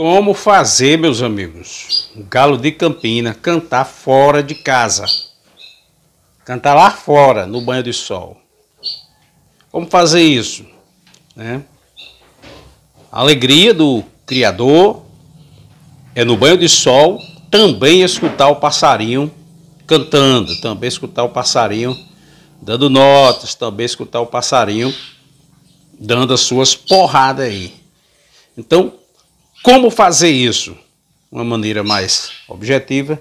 Como fazer, meus amigos, o galo de Campina cantar fora de casa? Cantar lá fora, no banho de sol. Como fazer isso? Né? A alegria do Criador é no banho de sol também escutar o passarinho cantando, também escutar o passarinho dando notas, também escutar o passarinho dando as suas porradas aí. Então, como fazer isso? Uma maneira mais objetiva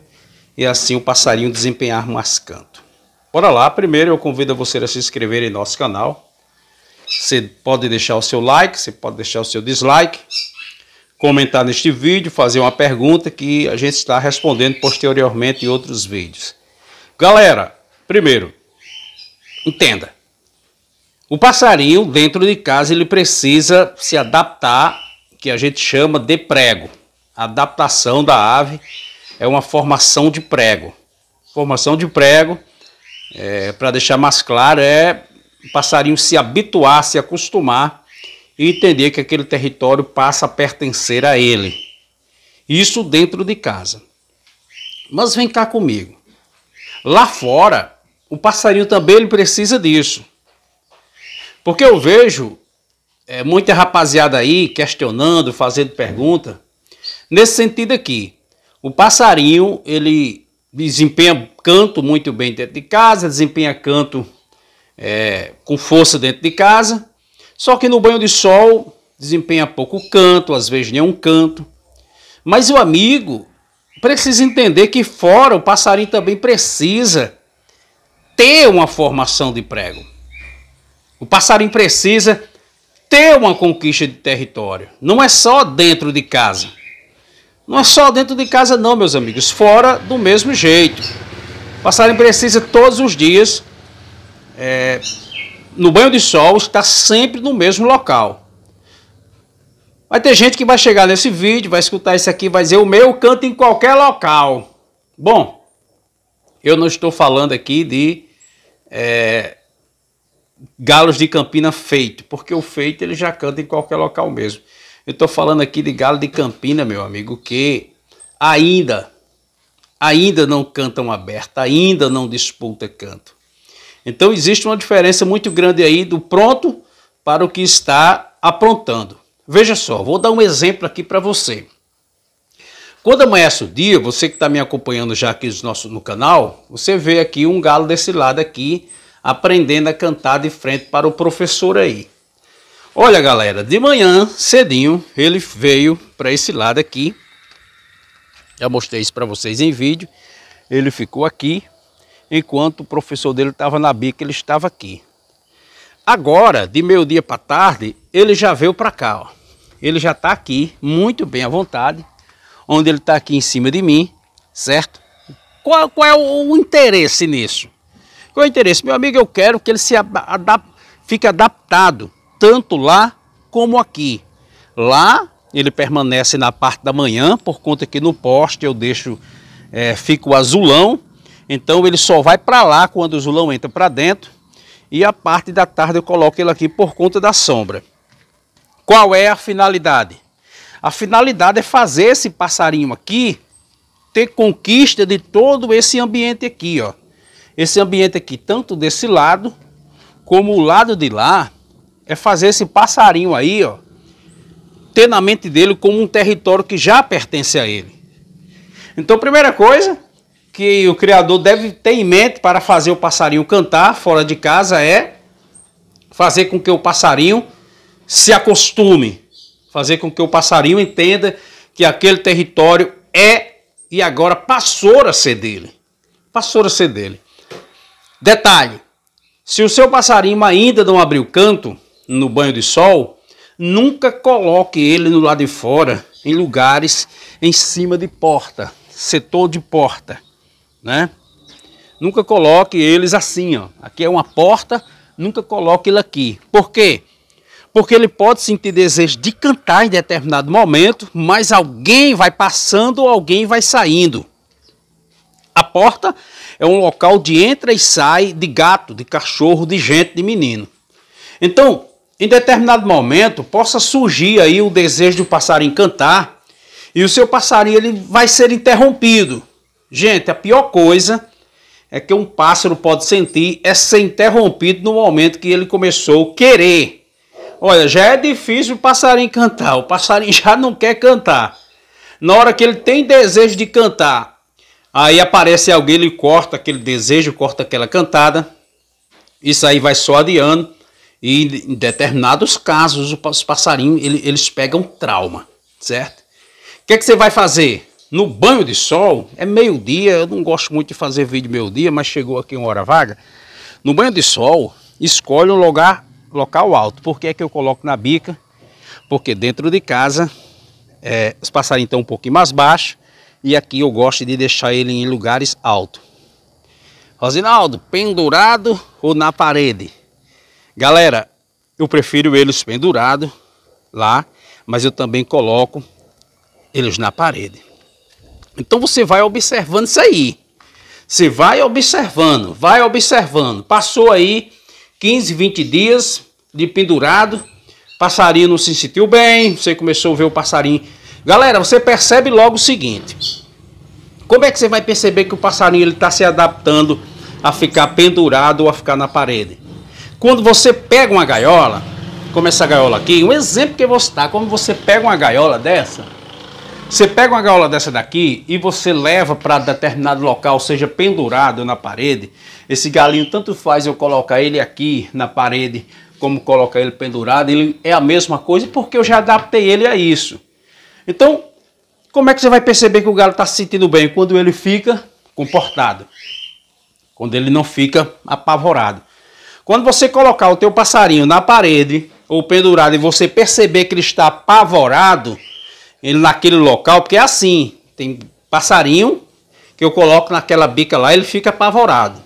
e assim o passarinho desempenhar mais canto. Bora lá, primeiro eu convido você a se inscrever em nosso canal. Você pode deixar o seu like, você pode deixar o seu dislike, comentar neste vídeo, fazer uma pergunta que a gente está respondendo posteriormente em outros vídeos. Galera, primeiro, entenda. O passarinho dentro de casa ele precisa se adaptar que a gente chama de prego. A adaptação da ave é uma formação de prego. Formação de prego, é, para deixar mais claro, é o passarinho se habituar, se acostumar e entender que aquele território passa a pertencer a ele. Isso dentro de casa. Mas vem cá comigo. Lá fora, o passarinho também ele precisa disso. Porque eu vejo é, muita rapaziada aí questionando, fazendo pergunta. Nesse sentido aqui, o passarinho, ele desempenha canto muito bem dentro de casa, desempenha canto é, com força dentro de casa, só que no banho de sol desempenha pouco canto, às vezes nenhum canto. Mas o amigo precisa entender que fora o passarinho também precisa ter uma formação de prego. O passarinho precisa ter uma conquista de território. Não é só dentro de casa. Não é só dentro de casa, não, meus amigos. Fora do mesmo jeito. passarem precisa todos os dias, é, no banho de sol, estar sempre no mesmo local. Vai ter gente que vai chegar nesse vídeo, vai escutar isso aqui, vai dizer: o meu canto em qualquer local. Bom, eu não estou falando aqui de é, galos de Campina feito, porque o feito ele já canta em qualquer local mesmo. Eu estou falando aqui de galo de Campina, meu amigo, que ainda ainda não cantam aberto, ainda não disputa canto. Então existe uma diferença muito grande aí do pronto para o que está aprontando. Veja só, vou dar um exemplo aqui para você. Quando amanhece o dia, você que está me acompanhando já aqui no, nosso, no canal, você vê aqui um galo desse lado aqui, aprendendo a cantar de frente para o professor aí. Olha, galera, de manhã cedinho ele veio para esse lado aqui. Já mostrei isso para vocês em vídeo. Ele ficou aqui enquanto o professor dele estava na bica, ele estava aqui. Agora, de meio-dia para tarde, ele já veio para cá, ó. Ele já está aqui, muito bem à vontade, onde ele está aqui em cima de mim, certo? Qual, qual é o, o interesse nisso? Qual é o interesse? Meu amigo, eu quero que ele se adap fique adaptado, tanto lá como aqui. Lá ele permanece na parte da manhã, por conta que no poste eu deixo, é, fica o azulão, então ele só vai para lá quando o azulão entra para dentro, e a parte da tarde eu coloco ele aqui por conta da sombra. Qual é a finalidade? A finalidade é fazer esse passarinho aqui ter conquista de todo esse ambiente aqui, ó. Esse ambiente aqui, tanto desse lado como o lado de lá, é fazer esse passarinho aí, ó, ter na mente dele como um território que já pertence a ele. Então, primeira coisa que o criador deve ter em mente para fazer o passarinho cantar fora de casa é fazer com que o passarinho se acostume, fazer com que o passarinho entenda que aquele território é e agora passou a ser dele. Passou a ser dele. Detalhe: se o seu passarinho ainda não abriu canto no banho de sol, nunca coloque ele no lado de fora, em lugares em cima de porta, setor de porta, né? Nunca coloque eles assim, ó. Aqui é uma porta, nunca coloque ele aqui. Por quê? Porque ele pode sentir desejo de cantar em determinado momento, mas alguém vai passando ou alguém vai saindo. A porta é um local de entra e sai de gato, de cachorro, de gente, de menino. Então, em determinado momento, possa surgir aí o desejo do passarinho cantar e o seu passarinho ele vai ser interrompido. Gente, a pior coisa é que um pássaro pode sentir é ser interrompido no momento que ele começou a querer. Olha, já é difícil o passarinho cantar, o passarinho já não quer cantar. Na hora que ele tem desejo de cantar, Aí aparece alguém, ele corta aquele desejo, corta aquela cantada. Isso aí vai só adiando. E em determinados casos, os passarinhos eles pegam trauma, certo? O que, é que você vai fazer? No banho de sol, é meio-dia, eu não gosto muito de fazer vídeo meio-dia, mas chegou aqui uma hora vaga. No banho de sol, escolhe um lugar, local alto. Por que é que eu coloco na bica? Porque dentro de casa, é, os passarinhos estão um pouquinho mais baixos e aqui eu gosto de deixar ele em lugares altos. Rosinaldo, pendurado ou na parede? Galera, eu prefiro eles pendurados lá, mas eu também coloco eles na parede. Então você vai observando isso aí. Você vai observando, vai observando. Passou aí 15, 20 dias de pendurado, passarinho não se sentiu bem, você começou a ver o passarinho Galera, você percebe logo o seguinte. Como é que você vai perceber que o passarinho está se adaptando a ficar pendurado ou a ficar na parede? Quando você pega uma gaiola, como essa gaiola aqui, um exemplo que eu vou citar, quando você pega uma gaiola dessa, você pega uma gaiola dessa daqui e você leva para determinado local, seja pendurado na parede, esse galinho tanto faz eu colocar ele aqui na parede como colocar ele pendurado, ele é a mesma coisa porque eu já adaptei ele a isso. Então, como é que você vai perceber que o galo está se sentindo bem? Quando ele fica comportado. Quando ele não fica apavorado. Quando você colocar o teu passarinho na parede ou pendurado e você perceber que ele está apavorado, ele naquele local, porque é assim, tem passarinho que eu coloco naquela bica lá, ele fica apavorado.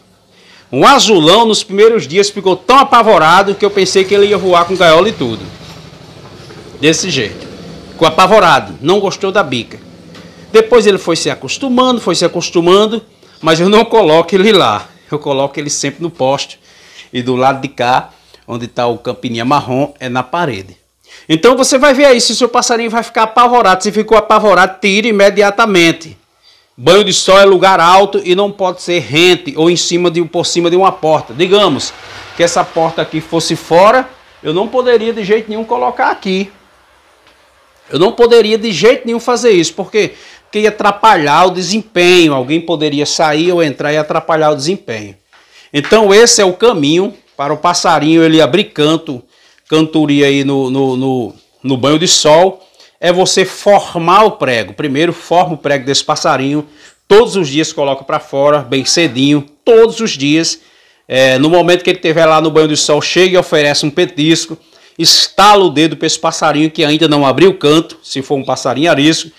Um azulão nos primeiros dias ficou tão apavorado que eu pensei que ele ia voar com gaiola e tudo. Desse jeito. Ficou apavorado, não gostou da bica. Depois ele foi se acostumando, foi se acostumando, mas eu não coloco ele lá. Eu coloco ele sempre no poste. E do lado de cá, onde está o campininha marrom, é na parede. Então você vai ver aí se o seu passarinho vai ficar apavorado. Se ficou apavorado, tire imediatamente. Banho de sol é lugar alto e não pode ser rente ou em cima de por cima de uma porta. Digamos que essa porta aqui fosse fora, eu não poderia de jeito nenhum colocar aqui, eu não poderia de jeito nenhum fazer isso, porque queria ia atrapalhar o desempenho. Alguém poderia sair ou entrar e atrapalhar o desempenho. Então esse é o caminho para o passarinho ele abrir canto, cantoria aí no, no, no, no banho de sol. É você formar o prego. Primeiro forma o prego desse passarinho. Todos os dias coloca para fora, bem cedinho, todos os dias. É, no momento que ele estiver lá no banho de sol, chega e oferece um petisco estala o dedo para esse passarinho que ainda não abriu o canto, se for um passarinho arisco.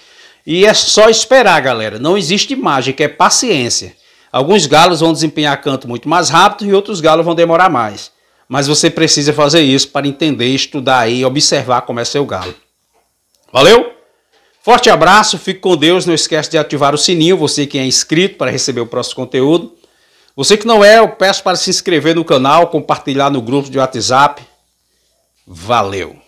E é só esperar, galera. Não existe mágica, é paciência. Alguns galos vão desempenhar canto muito mais rápido e outros galos vão demorar mais. Mas você precisa fazer isso para entender, estudar e observar como é seu galo. Valeu? Forte abraço, fique com Deus. Não esquece de ativar o sininho, você que é inscrito, para receber o próximo conteúdo. Você que não é, eu peço para se inscrever no canal, compartilhar no grupo de WhatsApp, Valeu!